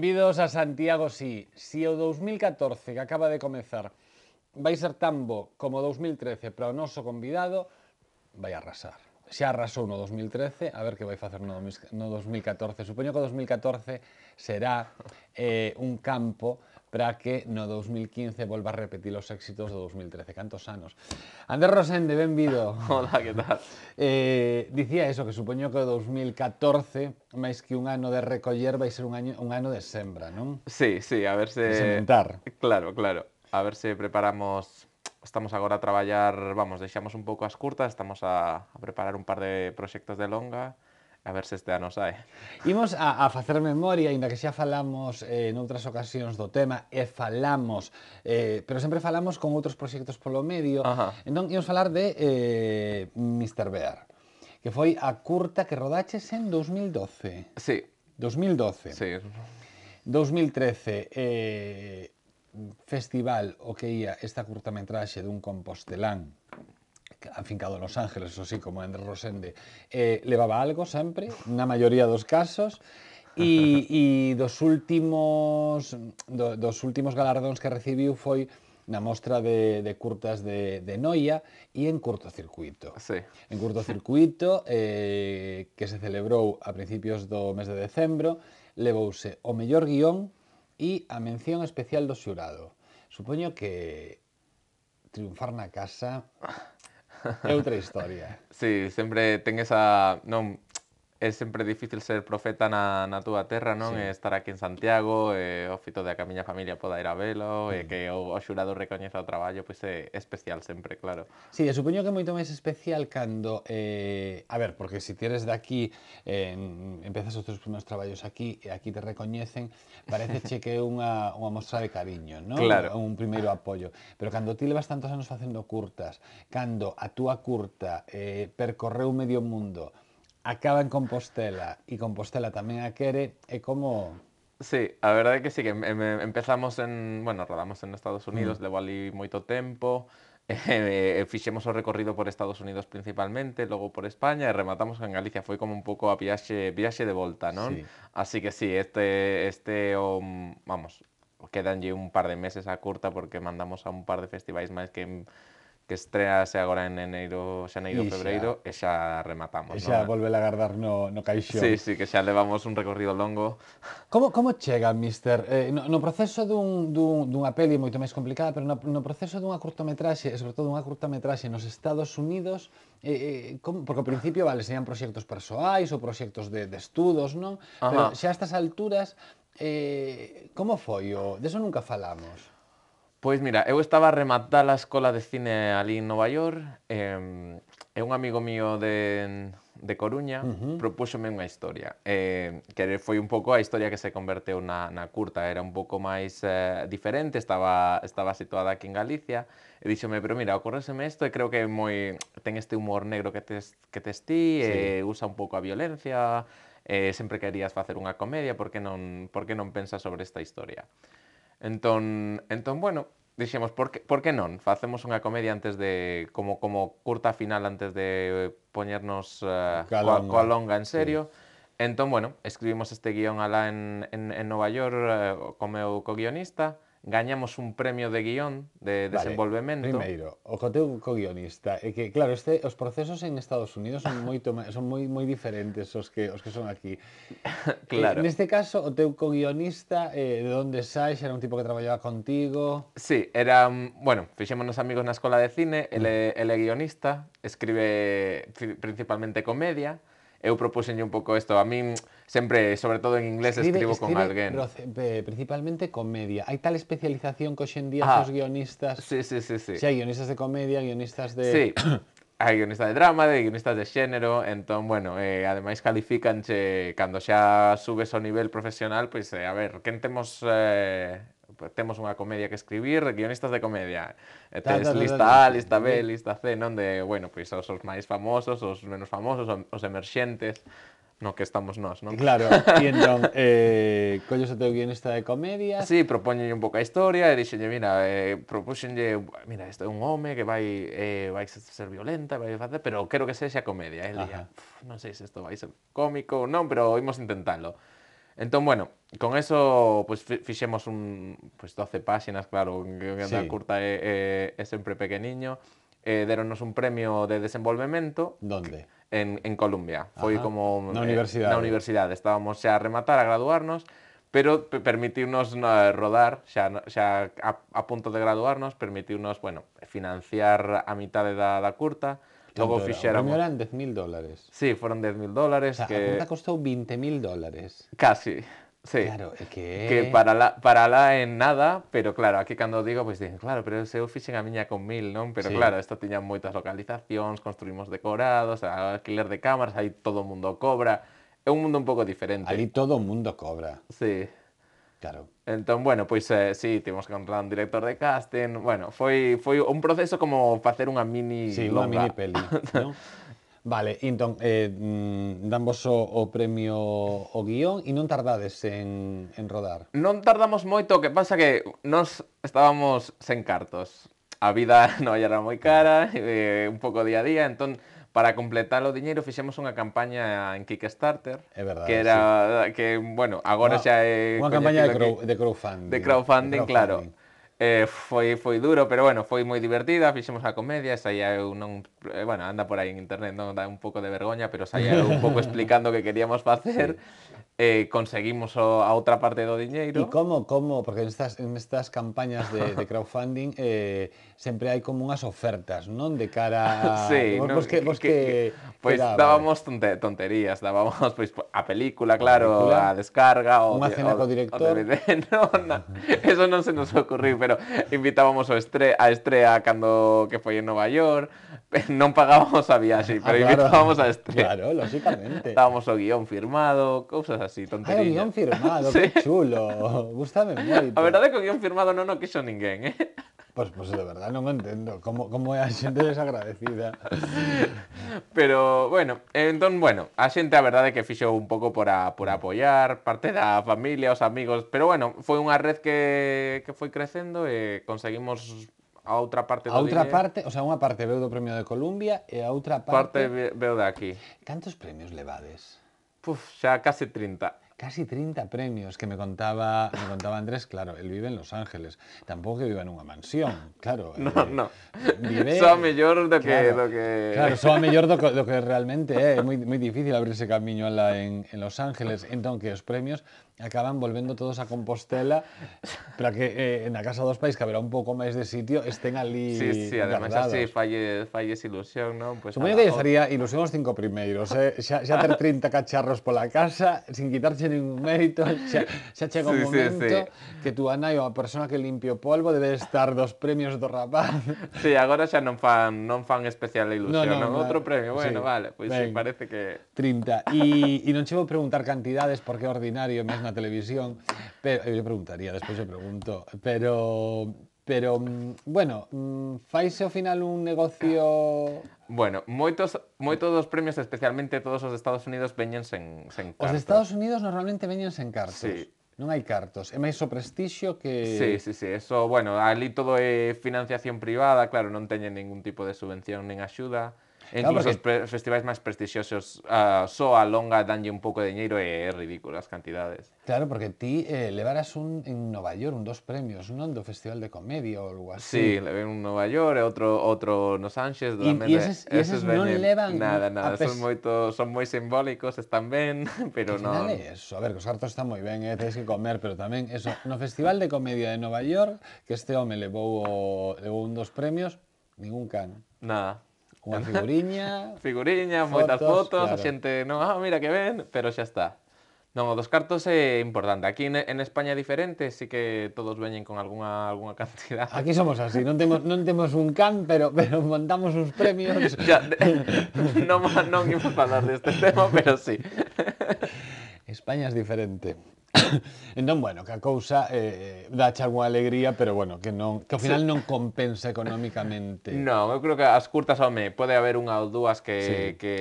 Benvidos a Santiago Si. Si o 2014 que acaba de comezar vai ser tan bo como o 2013 para o noso convidado, vai arrasar. Se arrasou no 2013, a ver que vai facer no 2014. Supoño que o 2014 será eh, un campo para que no 2015 volva a repetir os éxitos do 2013. Cantos anos. Andrés Rosende, benvido. Hola, que tal? Eh, dicía eso, que supoño que o 2014, máis que un ano de recoller, vai ser un, año, un ano de sembra, non? Sí, sí, a verse... De sementar. Claro, claro. A ver se preparamos... Estamos agora a traballar, vamos, deixamos un pouco as curtas, estamos a, a preparar un par de proxectos de longa, A ver se este ano sai. Imos a, a facer memoria, aínda que xa falamos eh, noutras ocasións do tema, e falamos, eh, pero sempre falamos con outros proxectos polo medio. Ajá. Entón, imos falar de eh, Mr. Bear, que foi a curta que rodaches en 2012. Sí. 2012. Sí. 2013, eh, festival o que ia esta curta metraxe dun compostelán afincado en Los Ángeles, o sí, como Andrés Rosende, eh, levaba algo sempre, na maioría dos casos, e, e dos últimos do, dos últimos galardóns que recibiu foi na mostra de, de curtas de, de Noia e en curtocircuito. Sí. En curtocircuito, eh, que se celebrou a principios do mes de decembro, levouse o mellor guión e a mención especial do xurado. Supoño que triunfar na casa É outra historia. Sí, sempre ten esa... Non, É sempre difícil ser profeta na, na túa terra, non? Sí. estar aquí en Santiago, e o fito de que a miña familia poda ir a velo, mm. e que o, o xurado recoñeza o traballo, pois é, especial sempre, claro. Sí, e supoño que é moito máis especial cando... Eh, a ver, porque se si tienes de aquí, eh, empezas os teus primeiros traballos aquí, e aquí te recoñecen, parece che que é unha, unha mostra de cariño, non? Claro. Un primeiro apoio. Pero cando ti levas tantos anos facendo curtas, cando a túa curta eh, percorreu medio mundo, acaba en Compostela y Compostela tamén a quere, é ¿eh? como... Sí, a verdade é que sí, que em, em, empezamos en, bueno, rodamos en Estados Unidos, mm. levo ali moito tempo, eh, eh, fixemos o recorrido por Estados Unidos principalmente, logo por España e rematamos en Galicia, foi como un pouco a viaxe, viaxe de volta, non? Sí. Así que sí, este, este um, vamos, quedanlle un par de meses a curta porque mandamos a un par de festivais máis que que estrease agora en enero, xaneiro, e febreiro ah. e xa rematamos. E xa no? volve a agardar no, no caixón. Sí, sí, que xa levamos un recorrido longo. Como, como chega, mister? Eh, no, no proceso dun, dun, dunha peli moito máis complicada, pero no, no proceso dunha curtometraxe, e sobre todo dunha curtometraxe nos Estados Unidos, eh, eh, como, porque ao principio, vale, serían proxectos persoais ou proxectos de, de estudos, non? Pero xa a estas alturas, eh, como foi o... eso nunca falamos. Pois mira, eu estaba a rematar a escola de cine ali en Nova York eh, e un amigo mío de, de Coruña uh -huh. propuxome unha historia eh, que foi un pouco a historia que se converteu na, na curta era un pouco máis eh, diferente estaba, estaba situada aquí en Galicia e díxome, pero mira, ocorreseme isto e creo que moi ten este humor negro que tes, que tes ti sí. e usa un pouco a violencia eh, sempre querías facer unha comedia, por que non, por que non pensas sobre esta historia? Entón, entón bueno, dixemos, por que, por que non? Facemos unha comedia antes de, como, como curta final antes de poñernos uh, coa, coa longa en serio. Sí. Entón, bueno, escribimos este guión alá en, en, en Nova York uh, co meu co guionista, gañamos un premio de guión de vale, desenvolvemento. Primeiro, o co teu co guionista é que claro, este os procesos en Estados Unidos son moito son moi moi diferentes os que os que son aquí. claro. E, eh, neste caso, o teu co guionista eh, de onde sai, era un tipo que traballaba contigo. Sí, era, bueno, fixémonos amigos na escola de cine, el ele el guionista, escribe principalmente comedia. Eu propúxenlle un pouco isto, a min siempre, sobre todo en inglés, escribo con alguien. principalmente comedia. Hay tal especialización que hoy en día los guionistas... Sí, sí, sí, sí. Sí, hay guionistas de comedia, guionistas de... Sí. hay guionista de drama, de guionistas de género entonces bueno, eh, además califican calificanche cuando ya subes a nivel profesional, pues eh, a ver, que tenemos eh, pues, temos comedia que escribir, guionistas de comedia. lista A, lista B, lista C, donde bueno, pues los más famosos, los menos famosos, los emergentes no que estamos nós, non? Claro, e entón, eh, collos o teu guionista de comedia... Sí, propóñenlle un pouco a historia e dixenlle, mira, eh, propóxenlle, mira, isto é un home que vai, eh, vai ser violenta, vai facer, pero quero que sexa comedia. eh, día, non sei se isto vai ser cómico ou non, pero imos intentalo. Entón, bueno, con eso pues, fixemos un, pues, 12 páxinas, claro, que sí. curta é, é, é sempre pequeniño, eh, deronnos un premio de desenvolvemento. Donde? En, en Colombia. Foi como... Na eh, universidade. Eh, na universidade. Estábamos xa a rematar, a graduarnos, pero permitirnos no, rodar, xa, xa a, a punto de graduarnos, permitirnos, bueno, financiar a mitad da, da curta, Logo era? fixéramos... eran 10.000 dólares. Sí, foron 10.000 dólares. O sea, que... a punta costou 20.000 dólares. Casi. Sí, claro, que... que para la, para la en nada, pero claro, aquí cuando digo, pues, dicen, claro, pero eu es a miña con mil, no Pero claro, esto tenía muchas localizaciones construimos decorados, alquiler de cámaras, ahí todo el mundo cobra, es un mundo un poco diferente. ahí todo el mundo cobra. Sí. Claro. entonces bueno, pues, eh, sí, tuvimos que encontrar un director de casting, bueno, fue fue un proceso como hacer una mini sí, mini peli, Vale, entón, eh, mm, dan vos o, o premio o guión e non tardades en, en rodar. Non tardamos moito, o que pasa que nos estábamos sen cartos. A vida non era moi cara, eh, un pouco día a día, entón para completar o diñeiro fixemos unha campaña en Kickstarter, é verdade, que era sí. que bueno, agora xa é unha campaña de, crow, que, de crowdfunding. De crowdfunding, de crowdfunding. claro. Eh, foi, foi duro, pero bueno, foi moi divertida, fixemos a comedia, saía eu non, eh, bueno, anda por aí en internet, non dá un pouco de vergoña, pero saía un pouco explicando o que queríamos facer. Sí eh, conseguimos o, a outra parte do diñeiro. E como, como, porque nestas, nestas campañas de, de crowdfunding eh, sempre hai como unhas ofertas, non? De cara a... sí, vos, no, vos que, vos que, que, que Pois pues dábamos tonte, tonterías, dábamos pois, pues, a película, claro, a, película, a descarga... O, unha cena co director... O DVD, no, na, eso non se nos ocurriu, pero invitábamos o estre, a estrea cando que foi en Nova York, non pagábamos a viaxe, ah, pero ah, claro, invitábamos a Estrela. Claro, lógicamente. Dábamos o guión firmado, cousas así así, tontería. Hai o guión firmado, sí. que chulo. Gústame moito. A verdade é que o guión firmado non o quixo ninguén, eh? Pois, pues, pues, de verdade non entendo como, como é a xente desagradecida. Pero, bueno, entón, bueno, a xente a verdade é que fixou un pouco por, a, por apoiar parte da familia, os amigos, pero, bueno, foi unha red que, que foi crecendo e conseguimos a outra parte do A outra dinero. parte, o sea, unha parte veu do premio de Columbia e a outra parte... Parte veo de aquí. Cantos premios levades? Puf, xa case 30. Casi 30 premios que me contaba, me contaba Andrés, claro, él vive en Los Ángeles, tampoco que viva en unha mansión, claro. No, eh, no. Vive, soa mellor do que... Claro, do que... claro soa mellor do, do que realmente é, eh, é moi, moi difícil abrirse camiño en, en Los Ángeles, entón que os premios acaban volvendo todos a Compostela para que eh, na casa dos pais que haberá un pouco máis de sitio estén ali Sí, sí, ademais así falle, falles ilusión, non? Pues, Supoño que lle faría ilusión os cinco primeiros, eh? xa, xa ter 30 cacharros pola casa, sin quitarche ningún mérito, xa, xa chega un sí, momento sí, sí. que tú anai ou a persona que limpio polvo debe estar dos premios do rapaz. Sí, agora xa non fan, non fan especial ilusión, no, no, non? Vale. Outro premio, bueno, sí, vale, pois pues, sí, parece que... 30. E non che vou preguntar cantidades porque é ordinario mesmo na televisión, pero eu eh, lle preguntaría, despois eu pregunto, pero pero mm, bueno, mm, faise ao final un negocio Bueno, moitos moitos dos premios, especialmente todos os Estados Unidos veñen sen sen cartos. Os Estados Unidos normalmente veñen sen cartos. Sí. Non hai cartos, é máis o prestixio que... Sí, sí, sí, eso, bueno, ali todo é financiación privada, claro, non teñen ningún tipo de subvención nin axuda, E incluso claro, porque... os festivais máis prestixiosos uh, só a longa danlle un pouco de dinheiro e é ridículas cantidades. Claro, porque ti eh, levaras un en Nova York un dos premios, non do Festival de Comedia ou algo así. Sí, levei un Nova York e outro outro nos Anxes. E, e eh, eses, e eses, eses non levan... Nada, nada, pes... son, moito, son moi simbólicos, están ben, pero non... É eso, a ver, os hartos están moi ben, eh, tedes que comer, pero tamén eso, no Festival de Comedia de Nova York, que este home levou, o, levou un dos premios, ningún can. Nada. Unha figuriña... figuriña, fotos, moitas fotos, claro. a xente non, ah, mira que ven, pero xa está. Non, o dos cartos é importante. Aquí en España é diferente, sí que todos veñen con algunha algunha cantidad. Aquí somos así, non temos non temos un can, pero pero montamos uns premios. Ya, de, non non imos falar deste tema, pero sí. España é diferente. entón, bueno, que a cousa eh, dache algunha alegría, pero bueno, que non que ao final sí. non compensa económicamente. Non, eu creo que as curtas, home, pode haber unha ou dúas que, sí. que,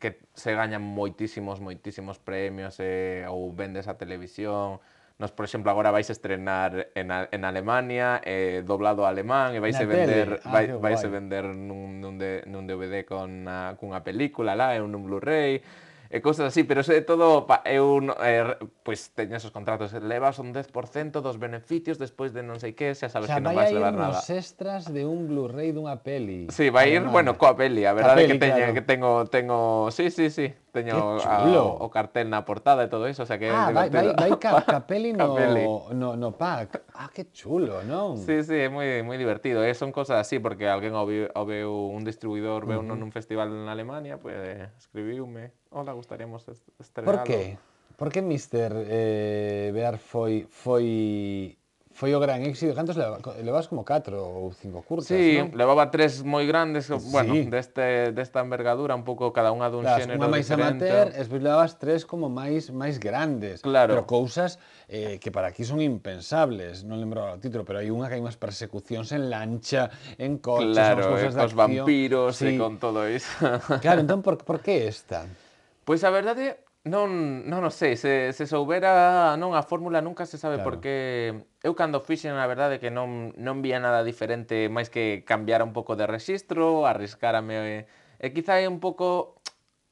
que se gañan moitísimos, moitísimos premios eh, ou vendes a televisión, Nos, por exemplo, agora vais estrenar en, a, en Alemania, eh, doblado a alemán, e vais a vender, ah, vai, vais a vender nun, nun, de, nun DVD con a, cunha película lá, e un, un Blu-ray e cousas así, pero eso todo é eu eh, pois pues, teño esos contratos, levas un 10% dos beneficios despois de non sei que, xa sabes xa que non vas levar nada. Xa vai extras de un Blu-ray dunha peli. Sí, vai ir, bueno, coa peli, a verdade que teña claro. que tengo tengo, sí, sí, sí, tengo o, cartel en la portada y todo eso. O sea que ah, no, no, pack. Ah, qué chulo, ¿no? Sí, sí, es muy, muy divertido. Eh, son cosas así, porque alguien o, un distribuidor, ve uno en un festival en Alemania, pues escribirme o le gustaríamos estrenar. ¿Por qué? ¿Por qué Mr. Eh, Bear fue... foi o gran éxito, cantos levabas como 4 ou 5 curtas, Sí, non? levaba tres moi grandes, sí. bueno, deste, desta envergadura, un pouco cada unha dun claro, xénero unha máis amateur, e despois levabas tres como máis máis grandes, claro. pero cousas eh, que para aquí son impensables, non lembro o título, pero hai unha que hai unhas persecucións en lancha, en coches, claro, cousas eh, de acción. vampiros sí. e con todo iso. claro, entón, por, por que esta? Pois pues a verdade, Non, non o sei, se, se soubera non a fórmula nunca se sabe claro. porque eu cando fixen a verdade que non, non vía nada diferente máis que cambiar un pouco de registro, arriscarame e, e quizá é un pouco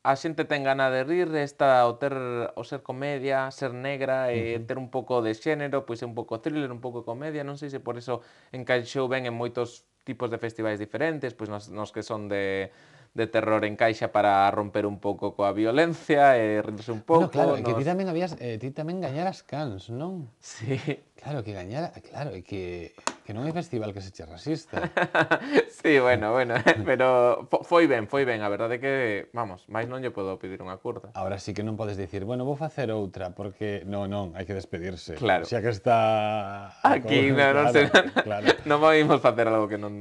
a xente ten gana de rir, esta o ter o ser comedia, ser negra e uh -huh. ter un pouco de xénero, pois é un pouco thriller, un pouco comedia, non sei se por iso encaixou ben en moitos tipos de festivais diferentes, pois nos, nos que son de de terror en caixa para romper un pouco coa violencia e rirse un pouco. No, claro, nos... que ti tamén habías, eh, ti tamén gañaras cans, non? Sí. Claro, que gañara, claro, que, que non é festival que se che racista. sí, bueno, bueno, eh, pero foi ben, foi ben, a verdade é que, vamos, máis non lle podo pedir unha curta. Ahora sí que non podes dicir, bueno, vou facer outra, porque, non, non, hai que despedirse. Claro. Xa que está... Aquí, con... no, non, claro, non, claro. non podemos facer algo que non...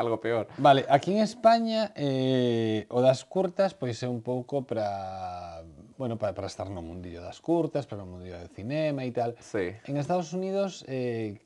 algo peor. Vale, aquí en España, eh, o das curtas, pois é un pouco para bueno, para, para estar no mundillo das curtas, para o mundillo do cinema e tal. Sí. En Estados Unidos, eh,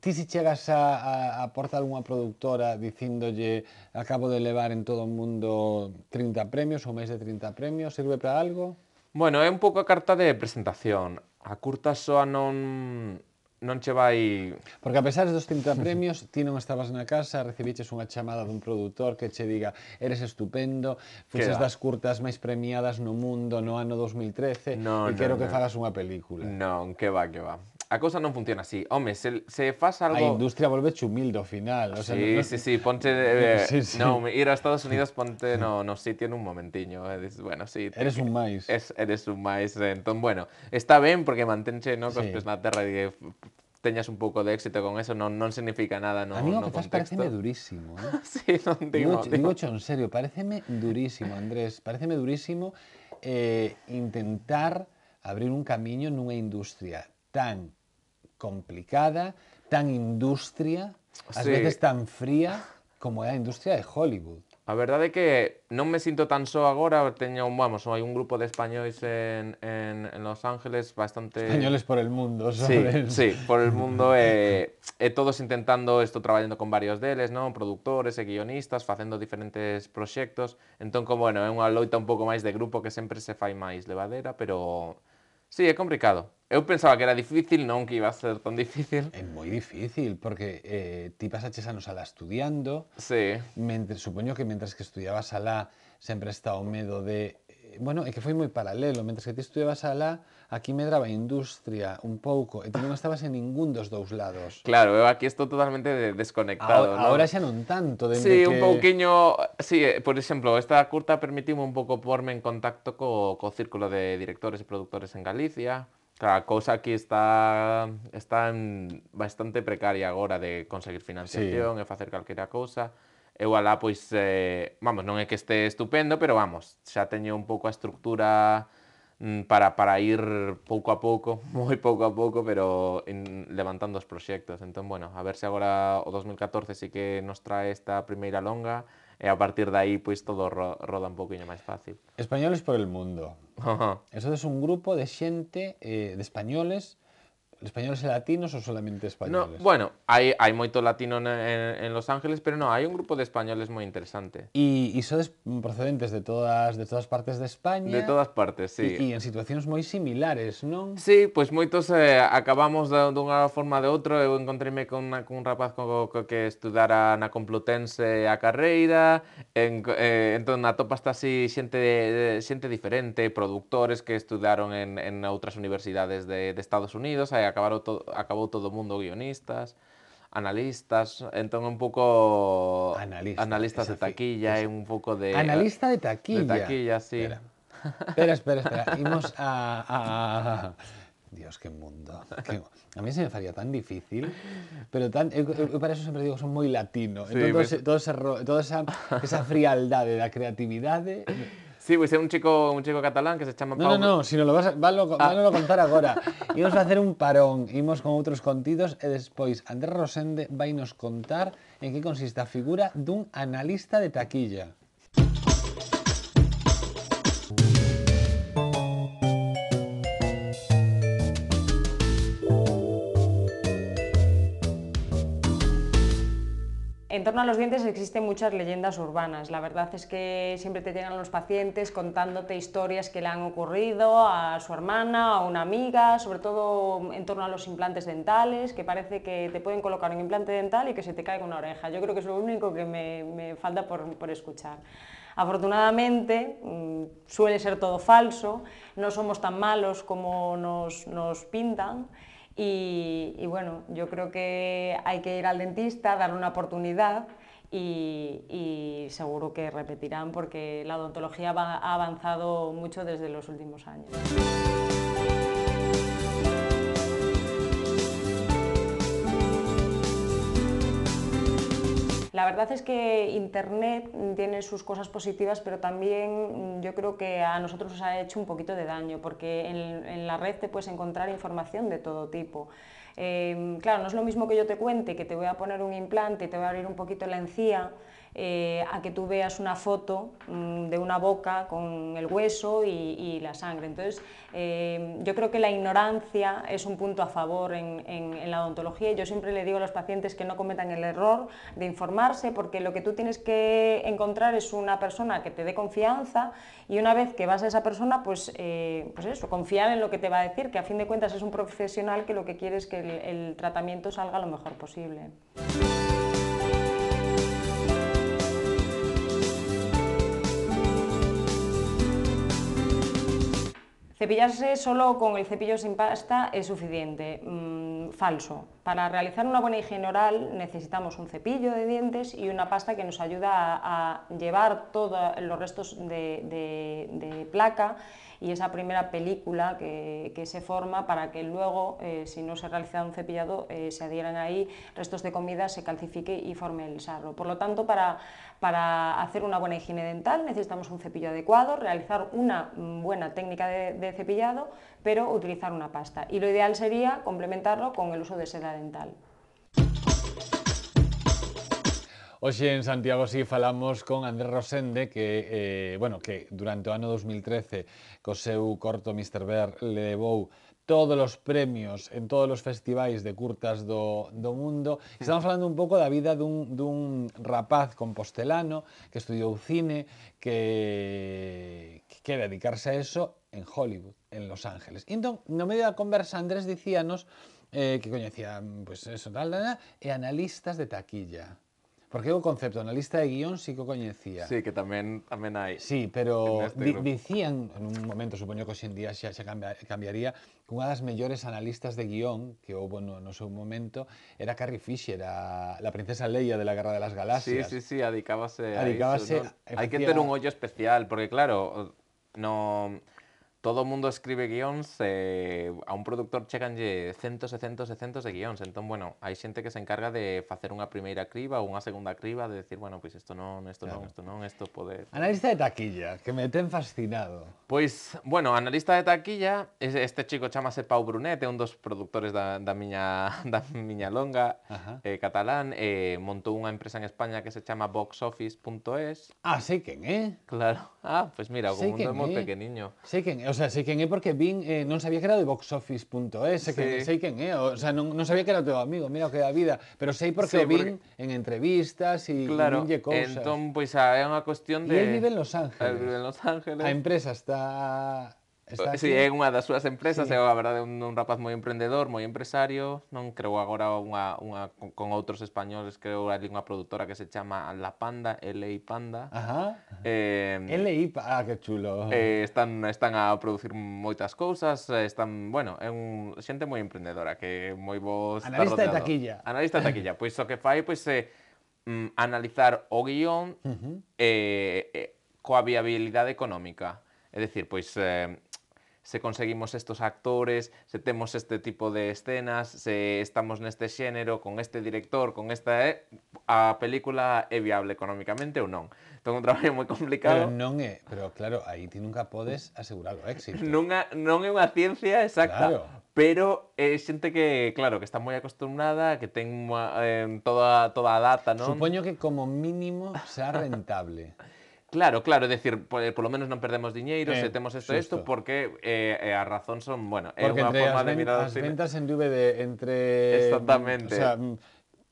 ti si chegas a, a, a porta dunha produtora dicíndolle acabo de levar en todo o mundo 30 premios ou máis de 30 premios, sirve para algo? Bueno, é un pouco a carta de presentación. A curta soa non non che vai... Porque a pesar dos 30 premios, ti non estabas na casa, recibiches unha chamada dun produtor que che diga eres estupendo, fuches das curtas máis premiadas no mundo no ano 2013 no, e no, quero no. que fagas unha película. Non, que va, que va. a cosa no funciona así. hombre. se, se faz algo... La industria vuelve chumildo al final. sí, sí, sí, ponte... Eh, no, ir a Estados Unidos ponte no, no sí, tiene un momentiño. Eh, bueno, sí. Eres un maíz. Es, eres un maíz. Eh, entonces, bueno, está bien porque manténche no, Con sí. terra y teñas un poco de éxito con eso, no, no significa nada no, Amigo, no que durísimo. sí, no digo, digo, digo. en serio, pareceme durísimo, Andrés, pareceme durísimo intentar abrir un camino en una industria tan complicada, tan industria, a veces tan fría como la industria de Hollywood. La verdad es que no me siento tan solo ahora. teño, vamos, hai un grupo de españoles en, Los Ángeles bastante... Españoles por el mundo, sabes? Sí, sí por el mundo, eh, eh, todos intentando, esto, trabajando con varios de no, Productores y eh, guionistas, facendo diferentes proyectos. Entonces, como, bueno, é una loita un poco más de grupo que siempre se fai más levadera, pero Sí, é complicado. Eu pensaba que era difícil, non que iba a ser tan difícil. É moi difícil, porque eh, ti pasaches anos alá estudiando. Sí. Mentre, supoño que mentras que estudiabas alá sempre está o medo de... Eh, bueno, é que foi moi paralelo. Mentres que ti estudiabas alá, aquí medraba a industria un pouco e tú non estabas en ningún dos dous lados. Claro, eu aquí estou totalmente desconectado. Ahora, ¿no? ahora xa non tanto. Dende sí, que... un pouquiño... Sí, eh, por exemplo, esta curta permitiu un pouco porme en contacto co, co círculo de directores e productores en Galicia. Claro, a cousa aquí está, está en bastante precaria agora de conseguir financiación sí. e facer calquera cousa eu alá, pois, eh, vamos, non é que este estupendo, pero vamos, xa teño un pouco a estructura Mm, para, para ir pouco a pouco, moi pouco a pouco, pero en, levantando os proxectos. Entón, bueno, a ver se agora o 2014 sí que nos trae esta primeira longa e a partir de aí pois todo ro roda un poquinho máis fácil. Españoles por el mundo. Eso es un grupo de xente eh, de españoles Españoles e latinos ou solamente españoles? No, bueno, hai, hai moito latino en, en Los Ángeles, pero non, hai un grupo de españoles moi interesante. E sois procedentes de todas de todas partes de España? De todas partes, sí. E en situacións moi similares, non? Sí, pois moitos eh, acabamos de, unha forma de outro. Eu encontreime con, con un rapaz co, co, que estudara na Complutense a carreira, en, eh, entón está así xente, de, xente diferente, productores que estudaron en, en outras universidades de, de Estados Unidos, hai acabó todo mundo guionistas, analistas, entonces un poco analistas de taquilla y un poco de... Analista de taquilla. De taquilla, sí. Espera, espera, espera. Imos a, Dios, qué mundo. A mí se me haría tan difícil, pero para eso siempre digo que son muy latino. entonces, todo toda esa, frialdad de la creatividad... Sí, pois é un chico un chico catalán que se chama Pau. No, no, no, sino lo vas a, valo, ah. valo contar agora. Imos facer un parón, imos con outros contidos e eh, despois Andrés Rosende vai nos contar en que consiste a figura dun analista de taquilla. En torno a los dientes existen muchas leyendas urbanas. La verdad es que siempre te llegan los pacientes contándote historias que le han ocurrido a su hermana, a una amiga, sobre todo en torno a los implantes dentales, que parece que te pueden colocar un implante dental y que se te caiga una oreja. Yo creo que es lo único que me, falta por, escuchar. Afortunadamente, mm, suele ser todo falso, no somos tan malos como nos pintan. Y, bueno, yo creo que hay que ir al dentista, darle una oportunidad y, seguro que repetirán porque la odontología ha avanzado mucho desde los últimos años. La verdad es que Internet tiene sus cosas positivas, pero también yo creo que a nosotros nos ha hecho un poquito de daño, porque en, la red te puedes encontrar información de todo tipo. Eh, claro, no es lo mismo que yo te cuente que te voy a poner un implante y te voy a abrir un poquito la encía eh, a que tú veas una foto mm, de una boca con el hueso y, la sangre. Entonces, eh, yo creo que la ignorancia es un punto a favor en, la odontología. Yo siempre le digo a los pacientes que no cometan el error de informarse porque lo que tú tienes que encontrar es una persona que te dé confianza y una vez que vas a esa persona, pues, eh, pues eso, confiar en lo que te va a decir, que a fin de cuentas es un profesional que lo que quiere es que el tratamiento salga lo mejor posible. Cepillarse solo con el cepillo sin pasta es suficiente. Mm, falso. Para realizar una buena higiene oral necesitamos un cepillo de dientes y una pasta que nos ayuda a, llevar todos los restos de placa y esa primera película que, se forma para que luego, eh, si no se realiza un cepillado, eh, se adhieran ahí restos de comida, se calcifique y forme el sarro. Por lo tanto, para, hacer una buena higiene dental necesitamos un cepillo adecuado, realizar una mm, buena técnica de, de cepillado, pero utilizar una pasta. Y lo ideal sería complementarlo con el uso de seda dental. Hoxe en Santiago si sí, falamos con Andrés Rosende que, eh, bueno, que durante o ano 2013 co seu corto Mr. Bear levou todos os premios en todos os festivais de curtas do, do mundo. Estamos falando un pouco da vida dun, dun rapaz compostelano que estudiou cine, que, que quere dedicarse a eso en Hollywood, en Los Ángeles. E entón, no medio da conversa, Andrés dicíanos eh, que coñecía pues, eso, tal, tal, tal, e analistas de taquilla. Porque un concepto, analista de guión sí que conocía. Sí, que también hay. Sí, pero este decían en un momento, supongo que hoy en día xa, cambiaría, que de las mejores analistas de guión que hubo no, sé un momento era Carrie Fisher, la princesa Leia de la Guerra de las Galaxias. Sí, sí, sí, adicábase, adicábase a que tener un hoyo especial, porque claro, no todo o mundo escribe guións eh, a un productor cheganlle centos e centos e centos de guións. Entón, bueno, hai xente que se encarga de facer unha primeira criba ou unha segunda criba de decir, bueno, pois pues isto non, isto claro. non, isto non, isto pode... Analista de taquilla, que me ten fascinado. Pois, bueno, analista de taquilla, este chico chamase Pau Brunet, é un dos productores da, da miña da miña longa eh, catalán, eh, montou unha empresa en España que se chama boxoffice.es. Ah, sei quen é? Eh? Claro. Ah, pues mira, como un domo pequeño Sei quen é, o sea, sé que es porque vin, eh, no sabía que era de boxoffice.es, sé sí. sé quién o sea, no sabía que era tu amigo, mira qué que vida, pero sé porque sí, vin en entrevistas y claro, Y cousas. Entón, pues, era una cuestión de... Y él vive en Los Ángeles. Él vive en Los Ángeles. La empresa está Está sí, é unha das súas empresas, sí. é a verdade un, un rapaz moi emprendedor, moi empresario, non creo agora unha, unha con, con outros españoles, creo ali unha produtora que se chama La Panda, LI Panda. Ajá. Eh, LI, ah, que chulo. Eh, están están a producir moitas cousas, están, bueno, é un xente moi emprendedora que moi vos Analista de taquilla. Analista de taquilla, pois o que fai pois é eh, analizar o guión uh -huh. eh, eh coa viabilidade económica. É dicir, pois eh, se conseguimos estos actores, se temos este tipo de escenas, si estamos este género, con este director, con esta... Eh, película es viable económicamente o no? Tengo un trabajo muy complicado. Pero pero claro, ahí nunca podes asegurar o éxito. Nunca, non ciencia exacta, pero é xente que, claro, que está muy acostumbrada, que ten eh, toda, toda data, ¿no? Supoño que como mínimo sea rentable. Claro, claro, es decir, eh, por, lo menos no perdemos dinero, eh, setemos esto, esto porque eh, a razón son, bueno, es una forma de mirar las ventas en DVD entre... Exactamente. O sea,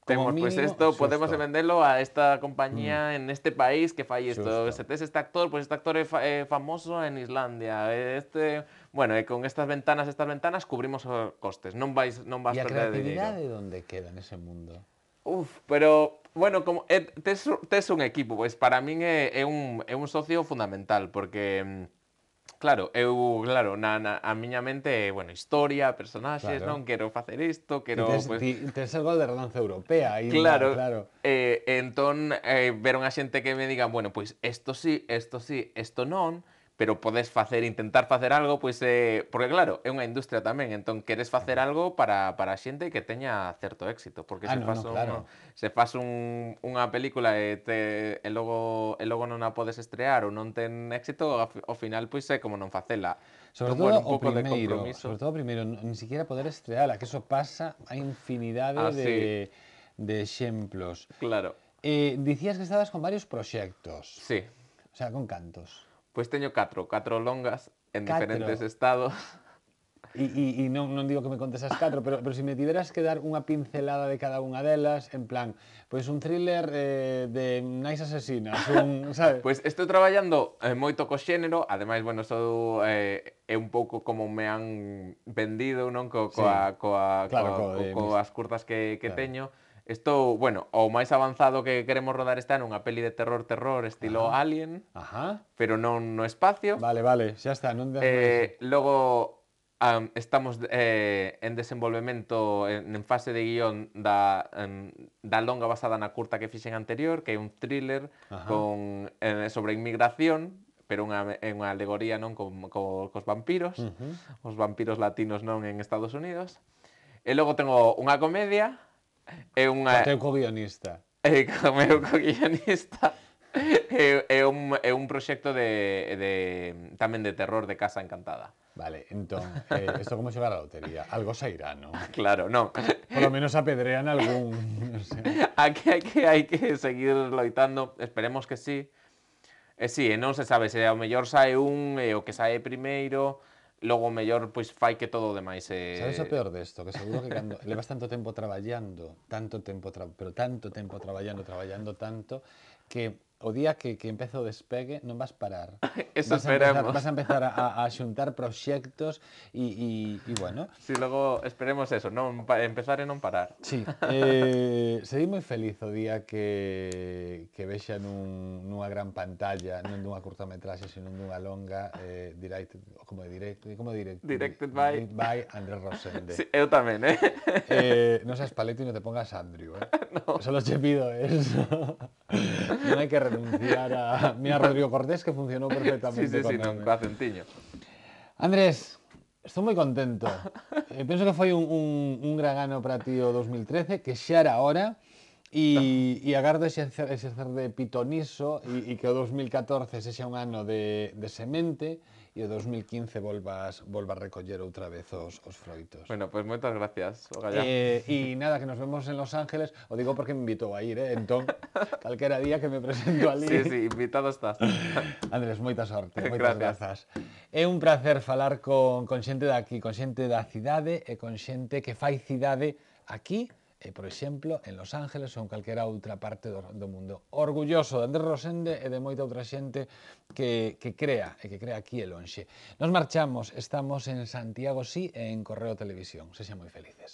tenemos, pues esto, podemos venderlo a esta compañía mm. en este país que falla esto. Este, este, este actor, pues este actor es famoso en Islandia. Este, bueno, con estas ventanas, estas ventanas cubrimos costes. No vais a vas perder ¿Y la a de dónde queda en ese mundo? Uf, pero Bueno, como eh, tes, tes un equipo, pois para min é, é, un, é un socio fundamental, porque... Mm, claro, eu, claro, na, na, a miña mente é, bueno, historia, personaxes, claro. non quero facer isto, quero... Tes, pues... Pois ti, tes algo de redanza europea aí, claro, na, claro. Eh, entón, eh, ver unha xente que me diga, bueno, pois pues, esto sí, esto sí, esto non, pero podes facer, intentar facer algo, pois eh, porque claro, é unha industria tamén, entón queres facer algo para, para a xente que teña certo éxito, porque ah, se no, faz no, claro. no, se pasou un, unha película e, te, e, logo, e logo non a podes estrear ou non ten éxito, ao final pois é como non facela. Sobre entón, todo, bueno, un pouco primeiro, de compromiso. sobre todo o primeiro, ni siquiera poder estrearla, que eso pasa a infinidade ah, de, sí. de exemplos. Claro. Eh, dicías que estabas con varios proxectos. Sí. O sea, con cantos. Pois teño catro, catro longas en catro. diferentes estados. E, non, non digo que me contes as catro, pero, pero se si me tiveras que dar unha pincelada de cada unha delas, en plan, pois un thriller eh, de nais asesinas, un, sabes? Pois pues estou traballando eh, moito co xénero, ademais, bueno, sou eh, é un pouco como me han vendido, non? Co, coa, coa, claro, coa, co, de... Eh, coas curtas que, que claro. teño, Esto, bueno, o máis avanzado que queremos rodar está en unha peli de terror terror estilo Ajá. Alien, Ajá. pero non no espacio. Vale, vale, xa está, non eh, logo um, estamos eh, en desenvolvemento en, en fase de guión da, en, da longa basada na curta que fixen anterior, que é un thriller Ajá. con eh, sobre inmigración, pero unha, en unha alegoría non con, con, cos vampiros, uh -huh. os vampiros latinos non en Estados Unidos. E logo tengo unha comedia é unha... Co teu co-guionista. É, o meu co-guionista. É, é, un, é un proxecto de, de, tamén de terror de Casa Encantada. Vale, entón, eh, isto como xogar a lotería, algo sairá, non? Claro, non. Polo menos apedrean algún... Non sé. Aquí, que, hai que seguir loitando, esperemos que sí. Eh, sí, e non se sabe se ao mellor sae un, e o que sae primeiro, logo mellor pois fai que todo o demais eh... Sabes o peor desto? Que seguro que cando levas tanto tempo traballando, tanto tempo, tra... pero tanto tempo traballando, traballando tanto, que o día que, que empezo o despegue non vas parar. Eso vas esperemos. A empezar, vas a empezar a, a xuntar proxectos e, e, e bueno. Si, sí, logo esperemos eso, non pa, empezar e non parar. Sí. Eh, serei moi feliz o día que, que vexa nun, nunha gran pantalla, non dunha curtametraxe, sino dunha longa, eh, directed, como direct, como direct, directed by, by Andrés Rosende. Sí, eu tamén, eh? eh non seas paleto e non te pongas Andrew, eh? no. Solo che pido eso. non hai que denunciar a, a Rodrigo Cortés que funcionó perfectamente. Sí, sí, sí, non, coa centiño. Andrés, Estou moi contento. Eh, penso que foi un, un, un gran ano para ti o 2013, que xa era hora, e, e agardo ese ser de pitoniso e, e que o 2014 sexa un ano de, de semente, e o 2015 volvas, volvas recoller outra vez os, os froitos. Bueno, pois pues moitas gracias, Ogallá. Eh, e nada, que nos vemos en Los Ángeles, o digo porque me invitou a ir, eh? entón, calquera día que me presento ali. Sí, sí, invitado estás. Andrés, moita sorte, moitas gracias. grazas. É un placer falar con, con xente daqui, con xente da cidade e con xente que fai cidade aquí, e, eh, por exemplo, en Los Ángeles ou en calquera outra parte do, do mundo. Orgulloso de Andrés Rosende e de moita outra xente que, que crea, e que crea aquí e lonxe. Nos marchamos, estamos en Santiago Sí e en Correo Televisión. Se xa moi felices.